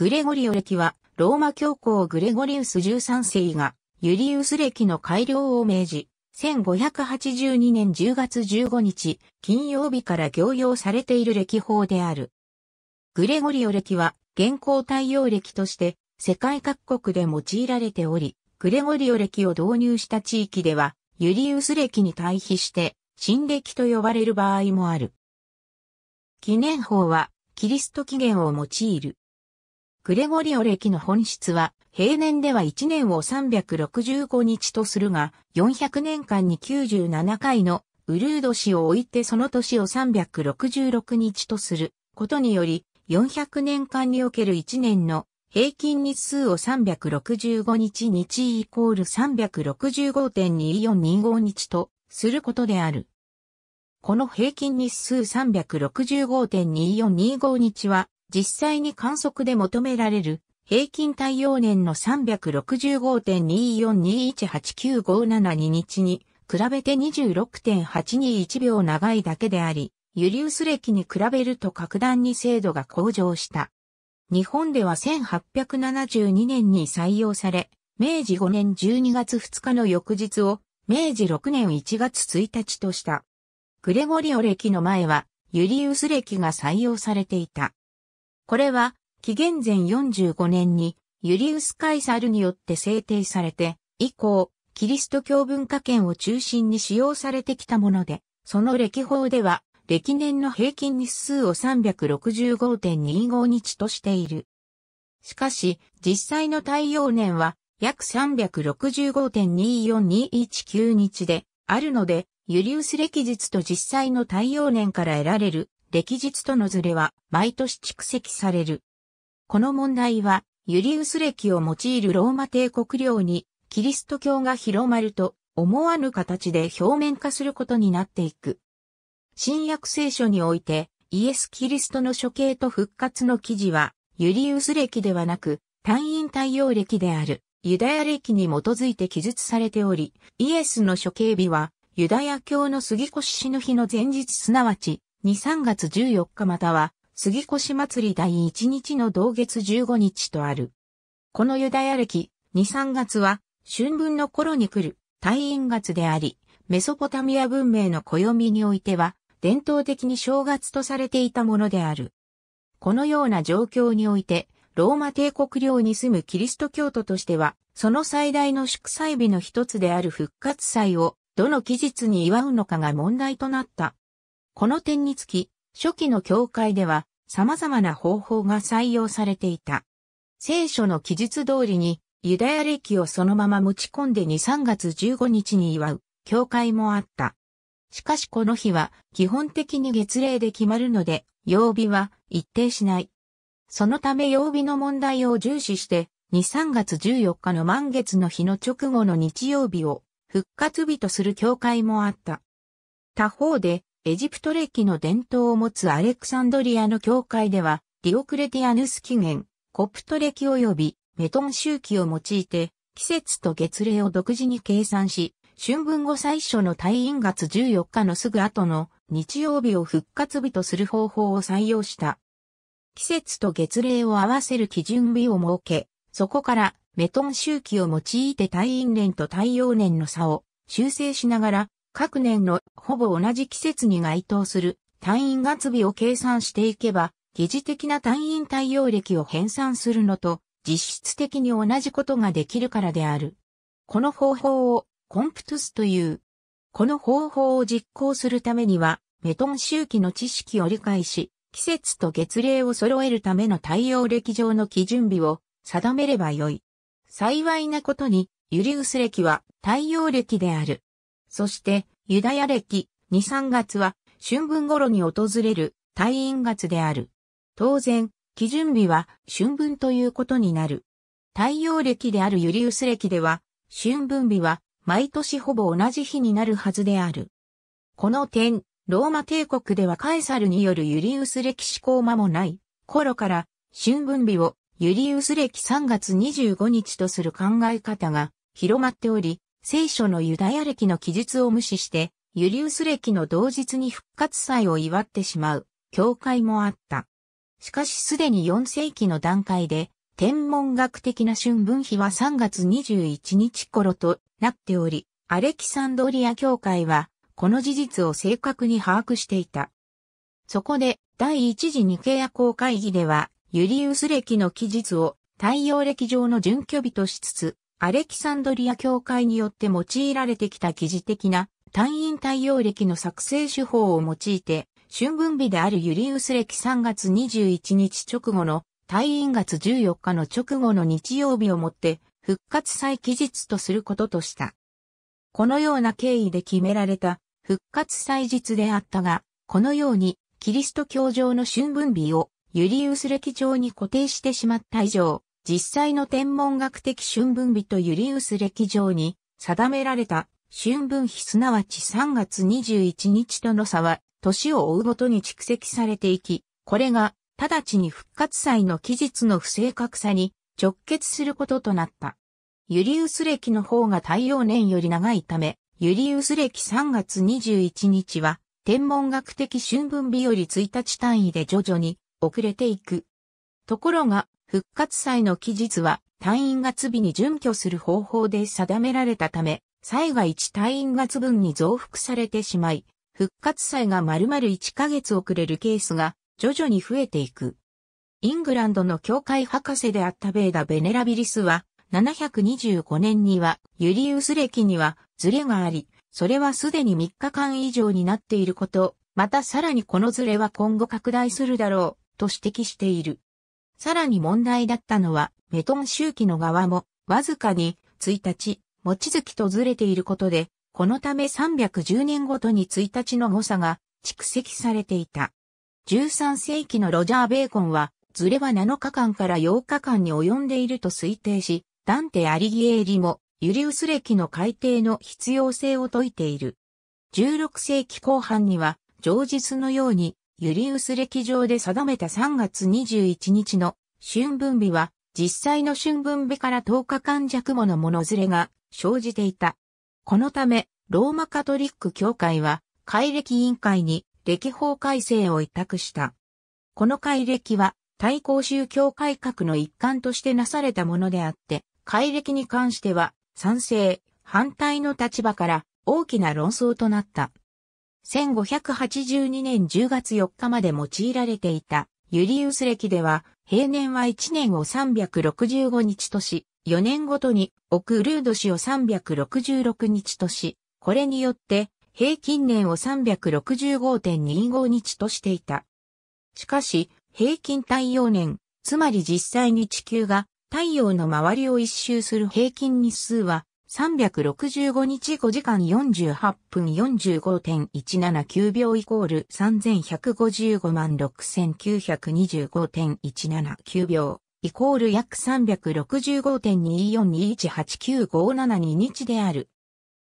グレゴリオ歴は、ローマ教皇グレゴリウス13世が、ユリウス歴の改良を命じ、1582年10月15日、金曜日から行用されている歴法である。グレゴリオ歴は、現行対応歴として、世界各国で用いられており、グレゴリオ歴を導入した地域では、ユリウス歴に対比して、新暦と呼ばれる場合もある。記念法は、キリスト起源を用いる。グレゴリオ歴の本質は、平年では1年を365日とするが、400年間に97回のウルード氏を置いてその年を366日とすることにより、400年間における1年の平均日数を365日日イコール365.2425日とすることである。この平均日数365.2425日は実際に観測で求められる平均太陽年の365.24218957日に比べて26.821秒長いだけであり、ユリウス歴に比べると格段に精度が向上した。日本では1872年に採用され、明治5年12月2日の翌日を明治6年1月1日とした。グレゴリオ歴の前はユリウス歴が採用されていた。これは、紀元前45年に、ユリウス・カイサルによって制定されて、以降、キリスト教文化圏を中心に使用されてきたもので、その歴法では、歴年の平均日数を365.25日としている。しかし、実際の太陽年は約365.24219日であるので、ユリウス歴日と実際の太陽年から得られる歴日とのズレは毎年蓄積される。この問題は、ユリウス歴を用いるローマ帝国領にキリスト教が広まると思わぬ形で表面化することになっていく。新約聖書においてイエス・キリストの処刑と復活の記事はユリウス歴ではなく単因対応歴であるユダヤ歴に基づいて記述されており、イエスの処刑日はユダヤ教の杉越しの日の前日すなわち2、3月14日または、杉越祭り第1日の同月15日とある。このユダヤ歴、2、3月は、春分の頃に来る、退院月であり、メソポタミア文明の暦においては、伝統的に正月とされていたものである。このような状況において、ローマ帝国領に住むキリスト教徒としては、その最大の祝祭日の一つである復活祭を、どの期日に祝うのかが問題となった。この点につき、初期の教会では様々な方法が採用されていた。聖書の記述通りに、ユダヤ歴をそのまま持ち込んで2、3月15日に祝う、教会もあった。しかしこの日は、基本的に月例で決まるので、曜日は一定しない。そのため曜日の問題を重視して、2、3月14日の満月の日の直後の日曜日を、復活日とする教会もあった。他方で、エジプト歴の伝統を持つアレクサンドリアの教会では、ディオクレティアヌス紀元、コプト歴及びメトン周期を用いて、季節と月齢を独自に計算し、春分後最初の退院月14日のすぐ後の日曜日を復活日とする方法を採用した。季節と月齢を合わせる基準日を設け、そこからメトン周期を用いて退院年と太陽年の差を修正しながら各年のほぼ同じ季節に該当する単位月日を計算していけば、疑似的な単位対応歴を編算するのと、実質的に同じことができるからである。この方法をコンプトゥスという。この方法を実行するためには、メトン周期の知識を理解し、季節と月齢を揃えるための対応歴上の基準日を定めればよい。幸いなことに、ユリウス歴は太陽歴である。そして、ユダヤ歴2、3月は春分頃に訪れる退院月である。当然、基準日は春分ということになる。太陽暦であるユリウス暦では、春分日は毎年ほぼ同じ日になるはずである。この点、ローマ帝国ではカエサルによるユリウス歴史考間もない頃から、春分日をユリウス歴3月25日とする考え方が広まっており、聖書のユダヤ歴の記述を無視して、ユリウス歴の同日に復活祭を祝ってしまう、教会もあった。しかしすでに4世紀の段階で、天文学的な春分日は3月21日頃となっており、アレキサンドリア教会は、この事実を正確に把握していた。そこで、第一次ニケア公会議では、ユリウス歴の記述を太陽歴上の準拠日としつつ、アレキサンドリア教会によって用いられてきた記事的な単位対応歴の作成手法を用いて、春分日であるユリウス歴3月21日直後の退院月14日の直後の日曜日をもって復活祭期日とすることとした。このような経緯で決められた復活祭日であったが、このようにキリスト教上の春分日をユリウス歴上に固定してしまった以上、実際の天文学的春分日とユリウス歴上に定められた春分日すなわち3月21日との差は年を追うごとに蓄積されていき、これが直ちに復活祭の期日の不正確さに直結することとなった。ユリウス歴の方が太陽年より長いため、ユリウス歴3月21日は天文学的春分日より1日単位で徐々に遅れていく。ところが、復活祭の期日は隊員月日に準拠する方法で定められたため、祭が1隊員月分に増幅されてしまい、復活祭が丸々1ヶ月遅れるケースが徐々に増えていく。イングランドの教会博士であったベーダ・ベネラビリスは、725年には、ユリウス歴には、ズレがあり、それはすでに3日間以上になっていること、またさらにこのズレは今後拡大するだろう、と指摘している。さらに問題だったのは、メトン周期の側も、わずかに、1日、望月とずれていることで、このため310年ごとに1日の誤差が蓄積されていた。13世紀のロジャー・ベーコンは、ズレは7日間から8日間に及んでいると推定し、ダンテ・アリギエーリも、ユリウス歴の改定の必要性を説いている。16世紀後半には、常日のように、ユリウス歴上で定めた3月21日の春分日は、実際の春分日から10日間弱ものものずれが生じていた。このため、ローマカトリック教会は、改暦委員会に歴法改正を委託した。この改暦は、対抗宗教改革の一環としてなされたものであって、改暦に関しては、賛成、反対の立場から大きな論争となった。1582年10月4日まで用いられていたユリウス暦では、平年は1年を365日とし、4年ごとにオクルード氏を366日とし、これによって平均年を365.25日としていた。しかし、平均太陽年、つまり実際に地球が太陽の周りを一周する平均日数は365日5時間48分45.179秒イコール3155万6925.179秒イコール約365.24218957 2日である。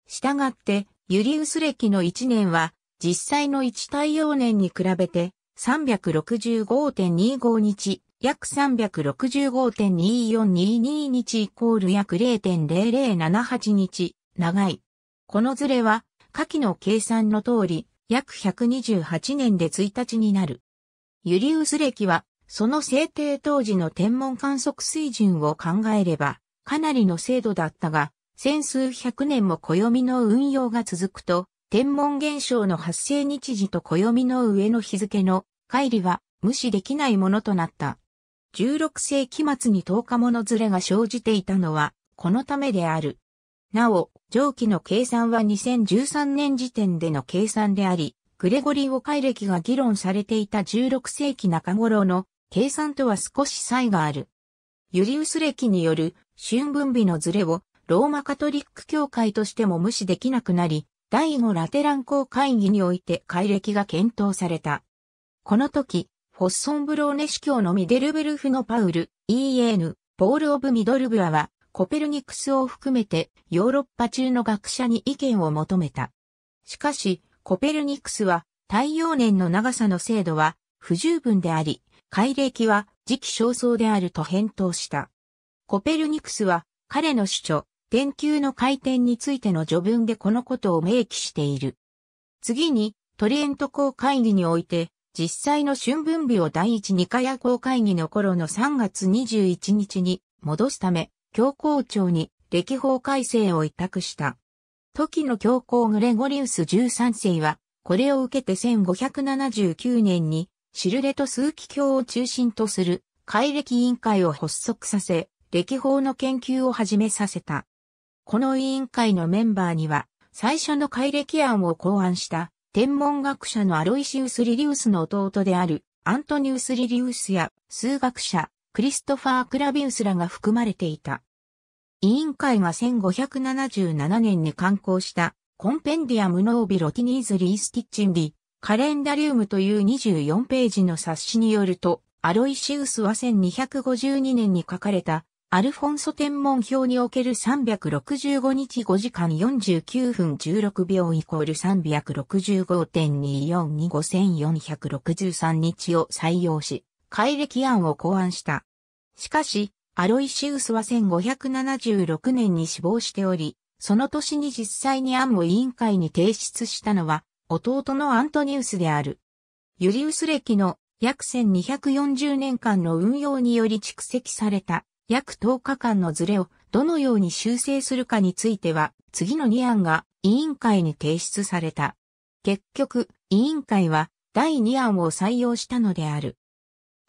したがって、ユリウス歴の1年は、実際の1太陽年に比べて365.25日約365.2422日イコール約0.0078日、長い。このズレは、下記の計算の通り、約128年で1日になる。ユリウス歴は、その制定当時の天文観測水準を考えれば、かなりの精度だったが、千数百年も暦の運用が続くと、天文現象の発生日時と暦の上の日付の乖離は無視できないものとなった。16世紀末に10日ものずれが生じていたのは、このためである。なお、上記の計算は2013年時点での計算であり、グレゴリオ解暦が議論されていた16世紀中頃の計算とは少し差異がある。ユリウス暦による春分日のずれをローマカトリック教会としても無視できなくなり、第5ラテラン公会議において解暦が検討された。この時、フォッソンブローネ司教のミデルブルフのパウル、E.N. ポール・オブ・ミドルブラは、コペルニクスを含めてヨーロッパ中の学者に意見を求めた。しかし、コペルニクスは、太陽年の長さの精度は不十分であり、海暦は時期尚早であると返答した。コペルニクスは、彼の主張、天球の回転についての序文でこのことを明記している。次に、トリエント校会議において、実際の春分日を第一二課夜行会議の頃の3月21日に戻すため、教皇庁に歴法改正を委託した。時の教皇グレゴリウス13世は、これを受けて1579年に、シルレと数奇教を中心とする、改歴委員会を発足させ、歴法の研究を始めさせた。この委員会のメンバーには、最初の改歴案を考案した、天文学者のアロイシウス・リリウスの弟であるアントニウス・リリウスや数学者クリストファー・クラビウスらが含まれていた。委員会が1577年に刊行したコンペンディアム・ノービロティニーズ・リースティッチンディ、カレンダリウムという24ページの冊子によると、アロイシウスは1252年に書かれたアルフォンソ天文表における365日5時間49分16秒イコール365.2425,463日を採用し、改暦案を考案した。しかし、アロイシウスは1576年に死亡しており、その年に実際に案を委員会に提出したのは、弟のアントニウスである。ユリウス歴の約1240年間の運用により蓄積された約10日間のズレをどのように修正するかについては、次の2案が委員会に提出された。結局、委員会は第2案を採用したのである。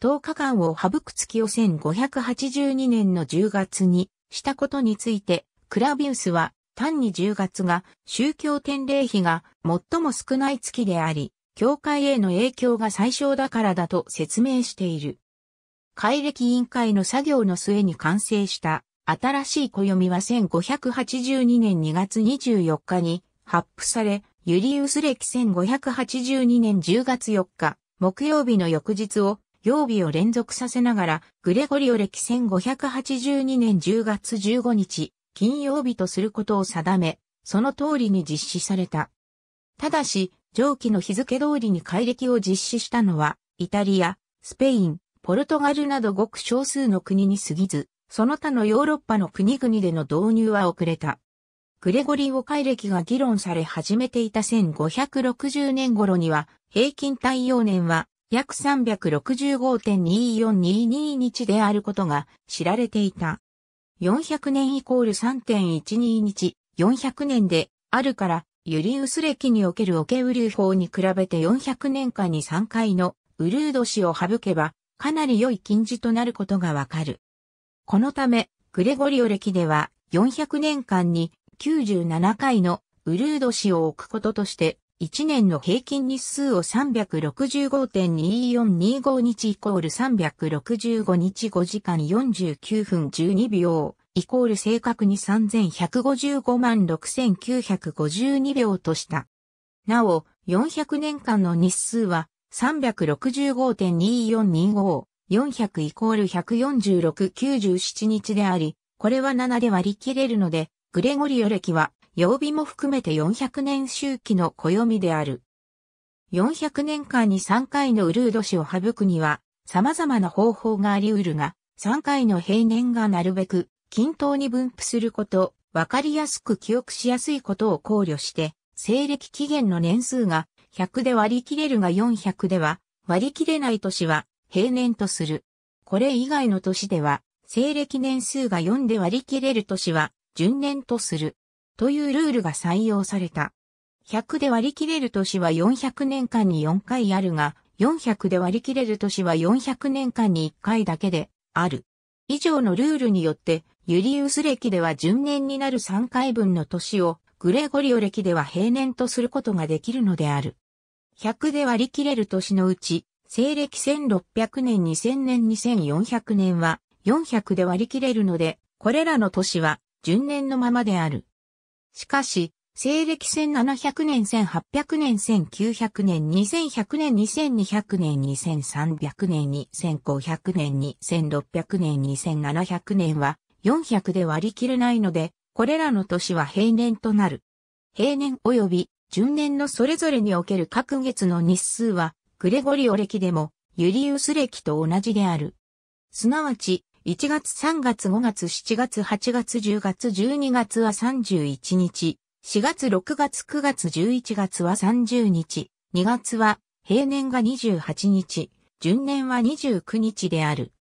10日間を省く月を1582年の10月にしたことについて、クラビウスは単に10月が宗教典礼費が最も少ない月であり、教会への影響が最小だからだと説明している。改暦委員会の作業の末に完成した新しい暦は1582年2月24日に発布され、ユリウス歴1582年10月4日、木曜日の翌日を、曜日を連続させながら、グレゴリオ歴1582年10月15日、金曜日とすることを定め、その通りに実施された。ただし、上記の日付通りに改暦を実施したのは、イタリア、スペイン、ポルトガルなどごく少数の国に過ぎず、その他のヨーロッパの国々での導入は遅れた。グレゴリーを改歴が議論され始めていた1560年頃には、平均太陽年は約365.2422日であることが知られていた。400年イコール3.12日、400年であるから、ユリウス歴におけるオケウリー法に比べて400年間に3回のウルード氏を省けば、かなり良い禁止となることがわかる。このため、グレゴリオ歴では400年間に97回のウルード氏を置くこととして、1年の平均日数を365.2425日イコール365日5時間49分12秒イコール正確に3155万6952秒とした。なお、400年間の日数は365.2425、400イコール14697日であり、これは7で割り切れるので、グレゴリオ歴は、曜日も含めて400年周期の暦である。400年間に3回のウルード氏を省くには、様々な方法があり得るが、3回の平年がなるべく均等に分布すること、わかりやすく記憶しやすいことを考慮して、西暦期限の年数が100で割り切れるが400では割り切れない年は平年とする。これ以外の年では西暦年数が4で割り切れる年は順年とする。というルールが採用された。100で割り切れる年は400年間に4回あるが、400で割り切れる年は400年間に1回だけである。以上のルールによって、ユリウス歴では順年になる3回分の年を、グレゴリオ歴では平年とすることができるのである。100で割り切れる年のうち、西暦1600年2000年2400年は400で割り切れるので、これらの年は順年のままである。しかし、西暦1700年1800年1900年2100年2200年2300年2500年2600年2700年は400で割り切れないので、これらの年は平年となる。平年及び順年のそれぞれにおける各月の日数は、グレゴリオ暦でも、ユリウス暦と同じである。すなわち、1月3月5月7月8月10月12月は31日、4月6月9月11月は30日、2月は平年が28日、順年は29日である。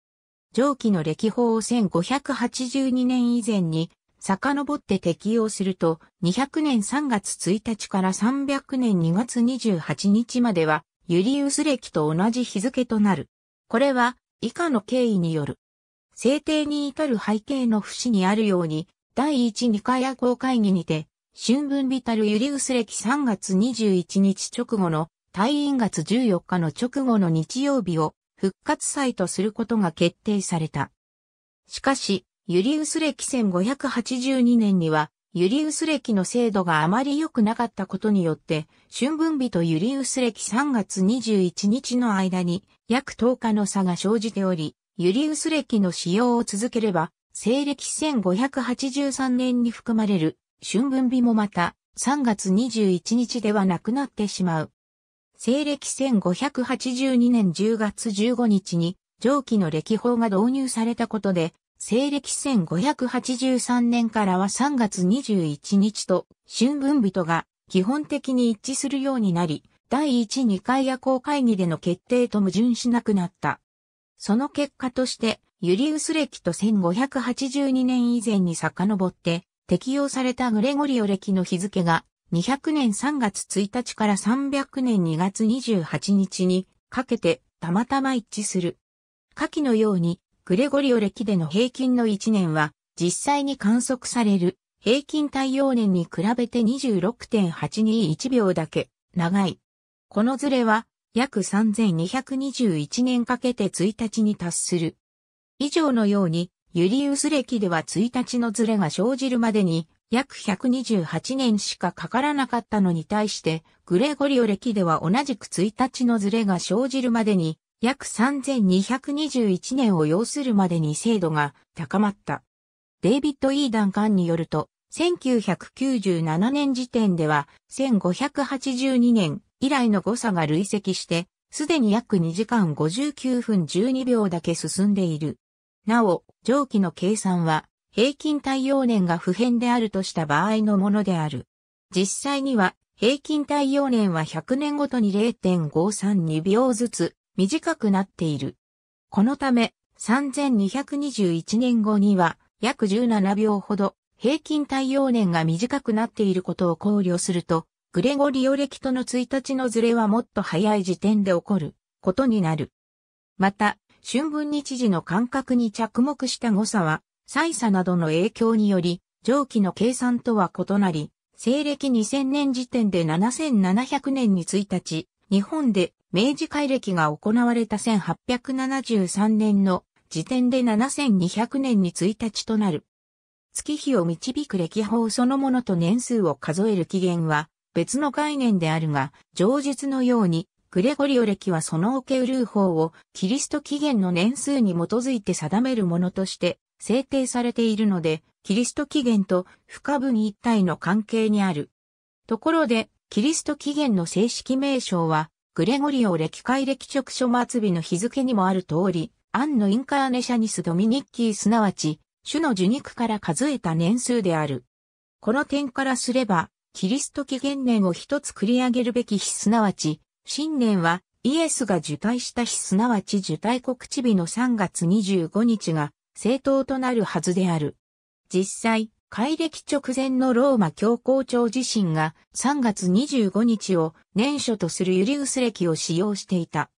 上記の歴法を1582年以前に遡って適用すると、200年3月1日から300年2月28日までは、ユリウス歴と同じ日付となる。これは、以下の経緯による。制定に至る背景の節にあるように、第1、2回夜行会議にて、春分ビタルユリウス歴3月21日直後の、退院月14日の直後の日曜日を、復活祭とすることが決定された。しかし、ユリウス歴1582年には、ユリウス歴の制度があまり良くなかったことによって、春分日とユリウス歴3月21日の間に約10日の差が生じており、ユリウス歴の使用を続ければ、西暦1583年に含まれる春分日もまた3月21日ではなくなってしまう。西暦1582年10月15日に上記の歴法が導入されたことで西暦1583年からは3月21日と春分日とが基本的に一致するようになり、第1、2回夜行会議での決定と矛盾しなくなった。その結果として、ユリウス暦と1582年以前に遡って、適用されたグレゴリオ暦の日付が、200年3月1日から300年2月28日にかけてたまたま一致する。下記のように、グレゴリオ歴での平均の1年は、実際に観測される平均太陽年に比べて26.821秒だけ長い。このズレは約3221年かけて1日に達する。以上のように、ユリウス歴では1日のズレが生じるまでに約128年しかかからなかったのに対して、グレゴリオ歴では同じく1日のズレが生じるまでに約3221年を要するまでに精度が高まった。デイビッド・イーダンンによると、1997年時点では1582年以来の誤差が累積して、すでに約2時間59分12秒だけ進んでいる。なお、上記の計算は平均太陽年が不変であるとした場合のものである。実際には平均太陽年は100年ごとに0.532秒ずつ短くなっている。このため、3221年後には約17秒ほど平均太陽年が短くなっていることを考慮すると、グレゴリオ暦との1日のズレはもっと早い時点で起こることになる。また、春分日時の間隔に着目した誤差は、歳差などの影響により、上記の計算とは異なり、西暦2000年時点で7700年に1日、日本で明治改暦が行われた1873年の時点で7200年に1日となる。月日を導く歴法そのものと年数を数える起源は別の概念であるが、上述のように、グレゴリオ歴はその受け売る法をキリスト起源の年数に基づいて定めるものとして制定されているので、キリスト起源と不可分一体の関係にある。ところで、キリスト起源の正式名称は、グレゴリオ歴会歴直書末日の日付にもある通り、アンのインカーネシャニスドミニッキーすなわち、主の受肉から数えた年数である。この点からすれば、キリスト紀元年を一つ繰り上げるべき日すなわち、新年はイエスが受胎した日すなわち受胎告知日の3月25日が正当となるはずである。実際、改暦直前のローマ教皇庁自身が3月25日を年初とするユリウス暦を使用していた。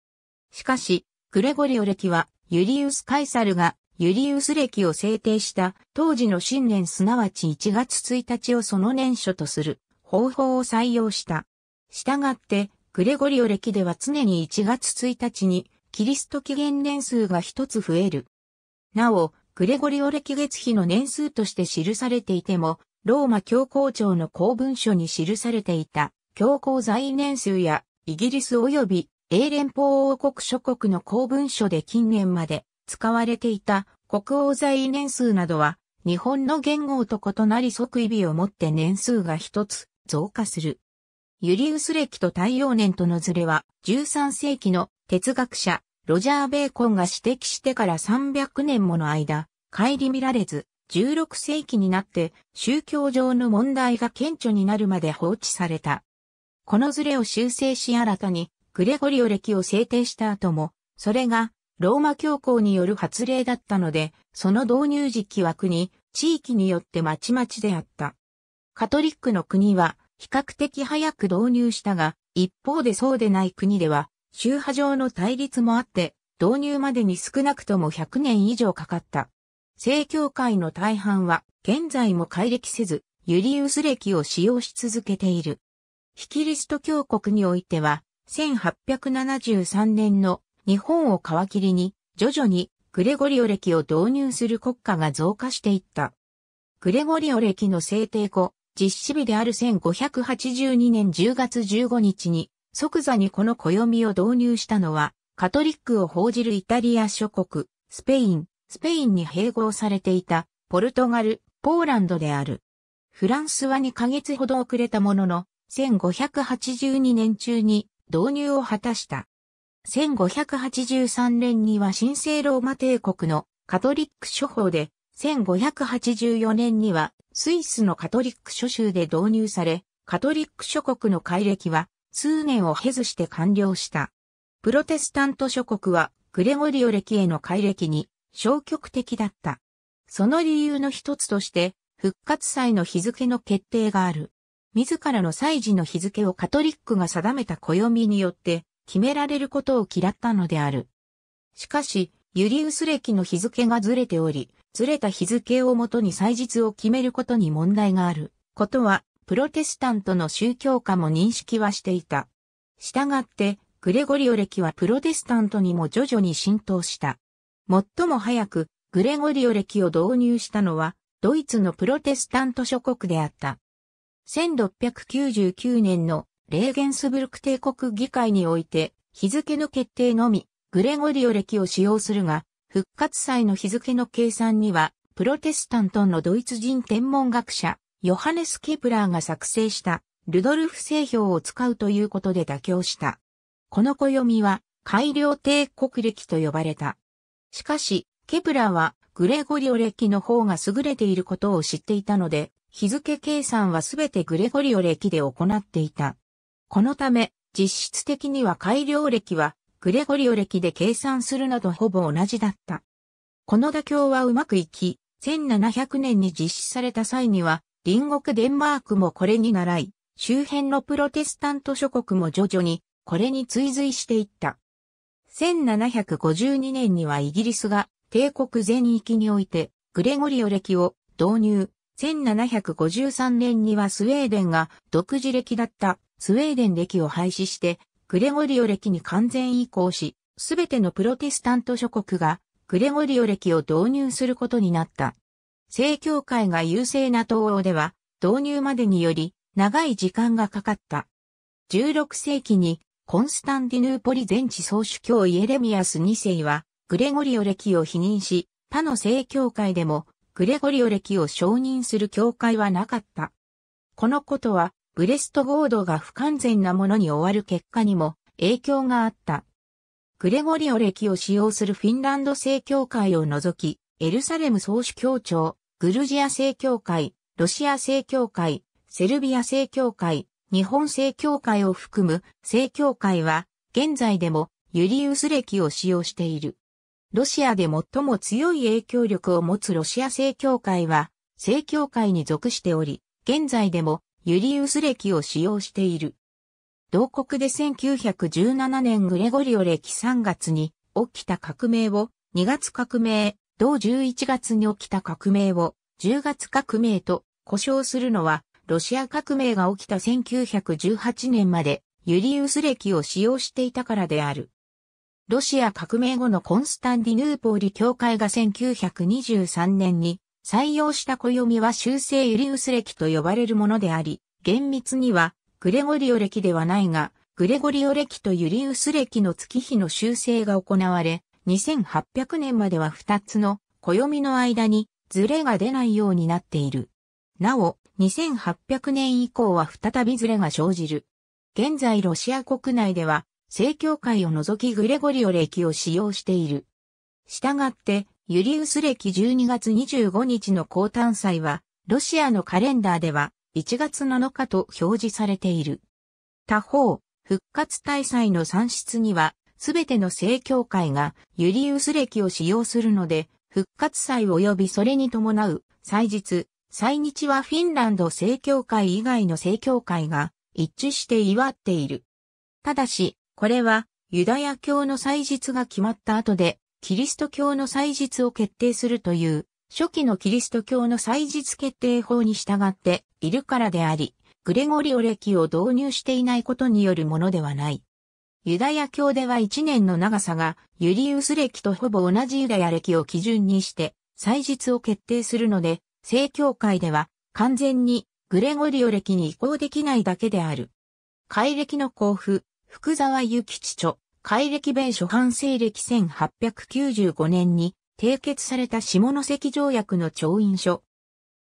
しかし、グレゴリオ暦はユリウス・カイサルがユリウス暦を制定した当時の新年すなわち1月1日をその年初とする方法を採用した。したがって、グレゴリオ暦では常に1月1日にキリスト紀元年数が一つ増える。なお、グレゴリオ歴月日の年数として記されていても、ローマ教皇庁の公文書に記されていた教皇在位年数やイギリス及び英連邦王国諸国の公文書で近年まで使われていた国王在位年数などは日本の言語と異なり即位日をもって年数が一つ増加する。ユリウス歴と太陽年とのズレは13世紀の哲学者ロジャー・ベーコンが指摘してから300年もの間、帰り見られず、16世紀になって宗教上の問題が顕著になるまで放置された。このズレを修正し新たにグレゴリオ歴を制定した後も、それがローマ教皇による発令だったので、その導入時期は国、地域によってまちまちであった。カトリックの国は比較的早く導入したが、一方でそうでない国では宗派上の対立もあって、導入までに少なくとも100年以上かかった。正教会の大半は、現在も改暦せず、ユリウス歴を使用し続けている。ヒキリスト教国においては、1873年の日本を皮切りに、徐々にグレゴリオ歴を導入する国家が増加していった。グレゴリオ歴の制定後、実施日である1582年10月15日に、即座にこの暦を導入したのは、カトリックを報じるイタリア諸国、スペイン、スペインに併合されていた、ポルトガル、ポーランドである。フランスは2ヶ月ほど遅れたものの、1582年中に導入を果たした。1583年には神聖ローマ帝国のカトリック諸法で、1584年にはスイスのカトリック諸州で導入され、カトリック諸国の改暦は数年を経ずして完了した。プロテスタント諸国はグレゴリオ歴への改歴に消極的だった。その理由の一つとして、復活祭の日付の決定がある。自らの祭事の日付をカトリックが定めた暦によって決められることを嫌ったのである。しかし、ユリウス歴の日付がずれており、ずれた日付をもとに祭日を決めることに問題があることはプロテスタントの宗教家も認識はしていた。したがって、グレゴリオ歴はプロテスタントにも徐々に浸透した。最も早く、グレゴリオ歴を導入したのは、ドイツのプロテスタント諸国であった。1699年のレーゲンスブルク帝国議会において、日付の決定のみ、グレゴリオ歴を使用するが、復活祭の日付の計算には、プロテスタントのドイツ人天文学者、ヨハネス・ケプラーが作成したルドルフ製氷を使うということで妥協した。この暦は改良帝国暦と呼ばれた。しかし、ケプラーはグレゴリオ暦の方が優れていることを知っていたので、日付計算はすべてグレゴリオ暦で行っていた。このため、実質的には改良暦はグレゴリオ暦で計算するなどほぼ同じだった。この妥協はうまくいき、1700年に実施された際には、隣国デンマークもこれに倣い、周辺のプロテスタント諸国も徐々にこれに追随していった。1752年にはイギリスが帝国全域においてグレゴリオ歴を導入。1753年にはスウェーデンが独自歴だったスウェーデン歴を廃止してグレゴリオ歴に完全移行し、すべてのプロテスタント諸国がグレゴリオ歴を導入することになった。正教会が優勢な東欧では、導入までにより、長い時間がかかった。16世紀に、コンスタンディヌーポリ全地総主教イエレミアス2世は、グレゴリオ歴を否認し、他の正教会でも、グレゴリオ歴を承認する教会はなかった。このことは、ブレスト合同が不完全なものに終わる結果にも影響があった。グレゴリオ歴を使用するフィンランド正教会を除き、エルサレム総主教庁、グルジア正教会、ロシア正教会、セルビア正教会、日本正教会を含む正教会は、現在でもユリウス歴を使用している。ロシアで最も強い影響力を持つロシア正教会は、正教会に属しており、現在でもユリウス歴を使用している。同国で1917年グレゴリオ歴3月に起きた革命を2月革命同11月に起きた革命を10月革命と呼称するのは、ロシア革命が起きた1918年までユリウス歴を使用していたからである。ロシア革命後のコンスタンディヌーポーリ教会が1923年に採用した暦は修正ユリウス歴と呼ばれるものであり、厳密にはグレゴリオ歴ではないが、グレゴリオ歴とユリウス歴の月日の修正が行われ、2800年までは2つの暦の間にズレが出ないようになっている。なお、2800年以降は再びズレが生じる。現在ロシア国内では、正教会を除きグレゴリオ歴を使用している。したがって、ユリウス歴12月25日の降誕祭は、ロシアのカレンダーでは1月7日と表示されている。他方、復活大祭の算出にはすべての聖教会がユリウス歴を使用するので、復活祭及びそれに伴う祭日、祭日はフィンランド聖教会以外の聖教会が一致して祝っている。ただし、これはユダヤ教の祭日が決まった後で、キリスト教の祭日を決定するという、初期のキリスト教の祭日決定法に従っているからであり、グレゴリオ歴を導入していないことによるものではない。ユダヤ教では1年の長さがユリウス歴とほぼ同じユダヤ歴を基準にして祭日を決定するので、正教会では完全にグレゴリオ歴に移行できないだけである。改歴の交付、福沢諭吉著、改歴弁初版西暦1895年に締結された下関条約の調印書。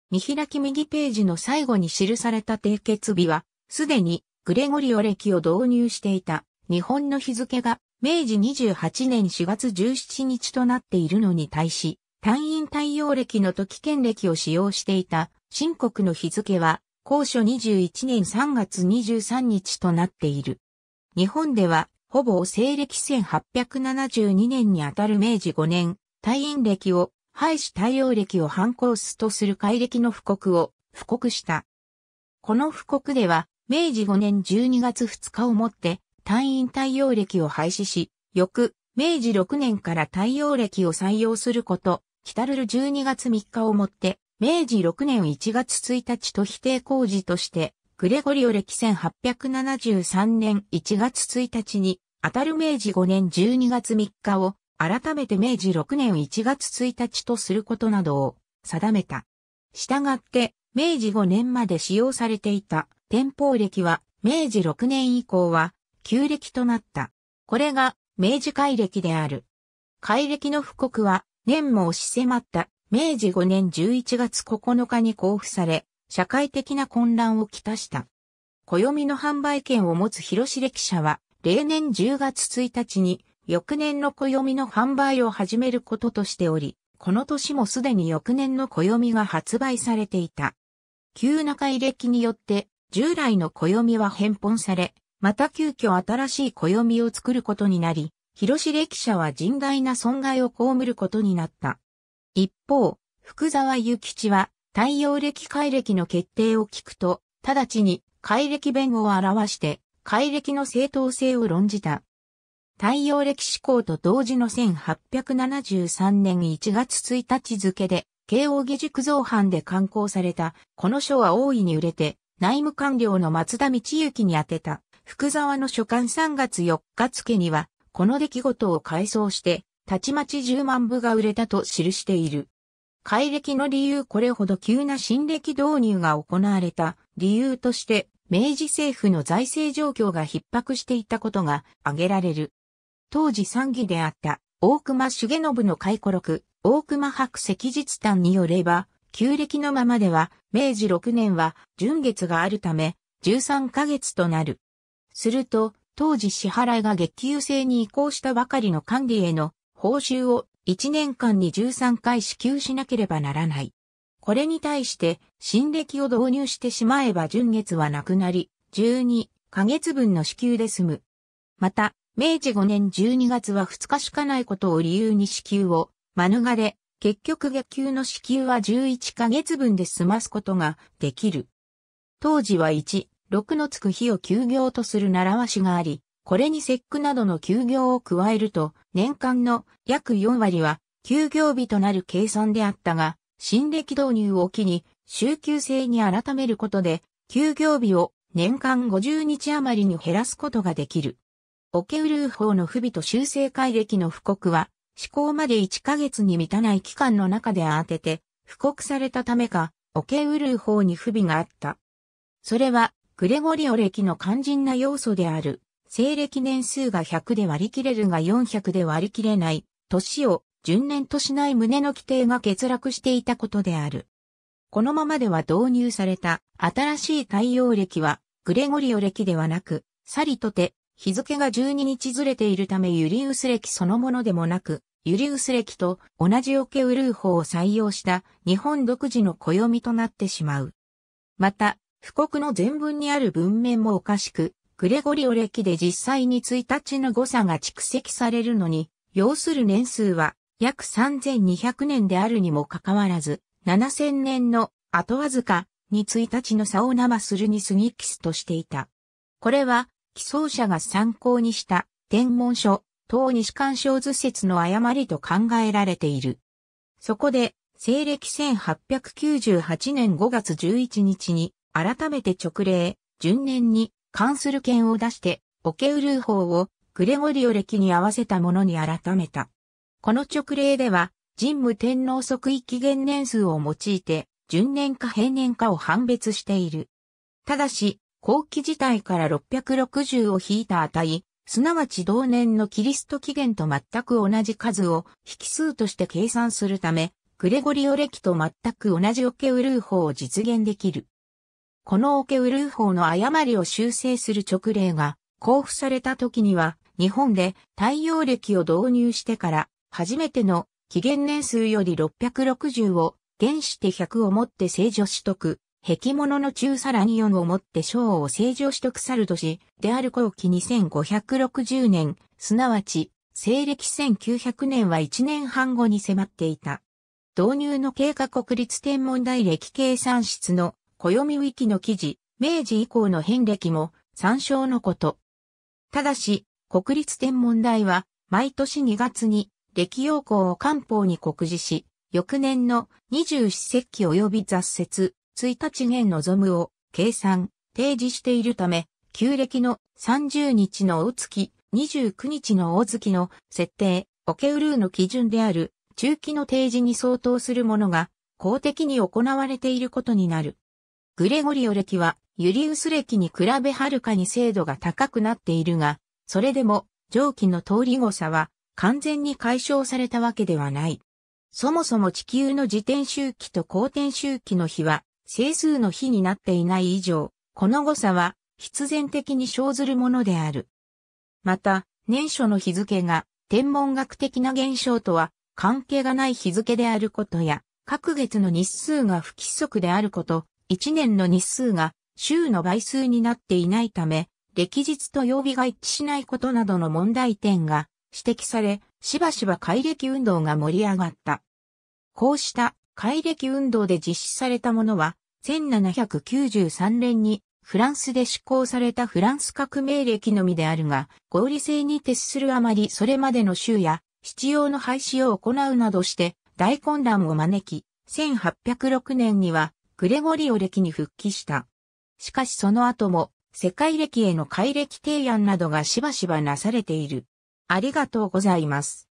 見開き右ページの最後に記された締結日は、すでにグレゴリオ歴を導入していた。日本の日付が明治28年4月17日となっているのに対し、単院対応歴の時権歴を使用していた新国の日付は、公書21年3月23日となっている。日本では、ほぼ西暦1872年にあたる明治5年、退院歴を、廃止対応歴を反抗すとする改暦の布告を、布告した。この布告では、明治5年12月2日をもって、単位対応歴を廃止し、翌、明治6年から対応歴を採用すること、来るる12月3日をもって、明治6年1月1日と否定工事として、グレゴリオ歴1873年1月1日に、当たる明治5年12月3日を、改めて明治6年1月1日とすることなどを定めた。従って、明治5年まで使用されていた天保歴は、明治6年以降は、旧暦となった。これが明治改暦である。改暦の布告は年も押し迫った明治5年11月9日に交付され、社会的な混乱をきたした。暦の販売権を持つ広志歴者は、例年10月1日に、翌年の暦の販売を始めることとしており、この年もすでに翌年の暦が発売されていた。旧中改暦によって、従来の暦は返本され、また急遽新しい暦を作ることになり、広志歴者は甚大な損害を被ることになった。一方、福沢諭吉は、太陽暦改暦の決定を聞くと、直ちに改暦弁を表して、改暦の正当性を論じた。太陽暦志向と同時の1873年1月1日付で、慶応義塾造反で刊行された、この書は大いに売れて、内務官僚の松田道行に宛てた、福沢の書簡3月4日付には、この出来事を回想して、たちまち10万部が売れたと記している。改歴の理由これほど急な新歴導入が行われた理由として、明治政府の財政状況が逼迫していたことが挙げられる。当時参議であった大隈重信の回顧録、大隈白石実丹によれば、旧暦のままでは、明治6年は純月があるため、13ヶ月となる。すると、当時支払いが月給制に移行したばかりの管理への報酬を1年間に13回支給しなければならない。これに対して、新暦を導入してしまえば純月はなくなり、12ヶ月分の支給で済む。また、明治5年12月は2日しかないことを理由に支給を、免れ、結局月給の支給は11ヶ月分で済ますことができる。当時は1、6のつく日を休業とする習わしがあり、これに節句などの休業を加えると、年間の約4割は休業日となる計算であったが、新歴導入を機に、週休制に改めることで、休業日を年間50日余りに減らすことができる。オケウルー法の不備と修正改歴の布告は、施行まで1ヶ月に満たない期間の中で当てて、布告されたためか、おけうる方に不備があった。それは、グレゴリオ歴の肝心な要素である、西暦年数が100で割り切れるが400で割り切れない、年を順年としない旨の規定が欠落していたことである。このままでは導入された新しい太陽歴は、グレゴリオ歴ではなく、サリとて日付が12日ずれているためユリウス歴そのものでもなく、ユリウス歴と同じオケウルー法を採用した日本独自の暦となってしまう。また、布告の前文にある文面もおかしく、グレゴリオ歴で実際に1日の誤差が蓄積されるのに、要する年数は約3200年であるにもかかわらず、7000年の後わずかに1日の差を生するに過ぎキスとしていた。これは起草者が参考にした天文書、東西干渉図説の誤りと考えられている。そこで、西暦1898年5月11日に、改めて直令、順年に関する件を出して、オケウルー法をグレゴリオ歴に合わせたものに改めた。この直令では、神武天皇即位紀元年数を用いて、順年か平年かを判別している。ただし、後期時代から660を引いた値、すなわち同年のキリスト紀元と全く同じ数を引数として計算するため、グレゴリオ歴と全く同じオケウルー法を実現できる。このオケウルー法の誤りを修正する直例が交付された時には、日本で太陽暦を導入してから初めての紀元年数より660を原始て100をもって正常取得、壁物の中さらに四をもって章を正常取得さる年、である後期2560年、すなわち、西暦1900年は1年半後に迫っていた。導入の経過国立天文台歴計算室の暦ウィキの記事、明治以降の変歴も参照のこと。ただし、国立天文台は毎年2月に歴要項を官報に告示し、翌年の二十四節気及び雑説、1日の望むを計算、提示しているため、旧暦の30日の大月、29日の大月の設定、オケウルーの基準である中期の提示に相当するものが公的に行われていることになる。グレゴリオ歴はユリウス歴に比べはるかに精度が高くなっているが、それでも上記の通り誤差は完全に解消されたわけではない。そもそも地球の自転周期と公転周期の比は整数の比になっていない以上、この誤差は必然的に生ずるものである。また、年初の日付が天文学的な現象とは関係がない日付であることや、各月の日数が不規則であること、一年の日数が週の倍数になっていないため、歴日と曜日が一致しないことなどの問題点が指摘され、しばしば改暦運動が盛り上がった。こうした改暦運動で実施されたものは、1793年にフランスで施行されたフランス革命歴のみであるが、合理性に徹するあまりそれまでの州や、必要の廃止を行うなどして大混乱を招き、1806年にはグレゴリオ歴に復帰した。しかしその後も世界歴への改歴提案などがしばしばなされている。ありがとうございます。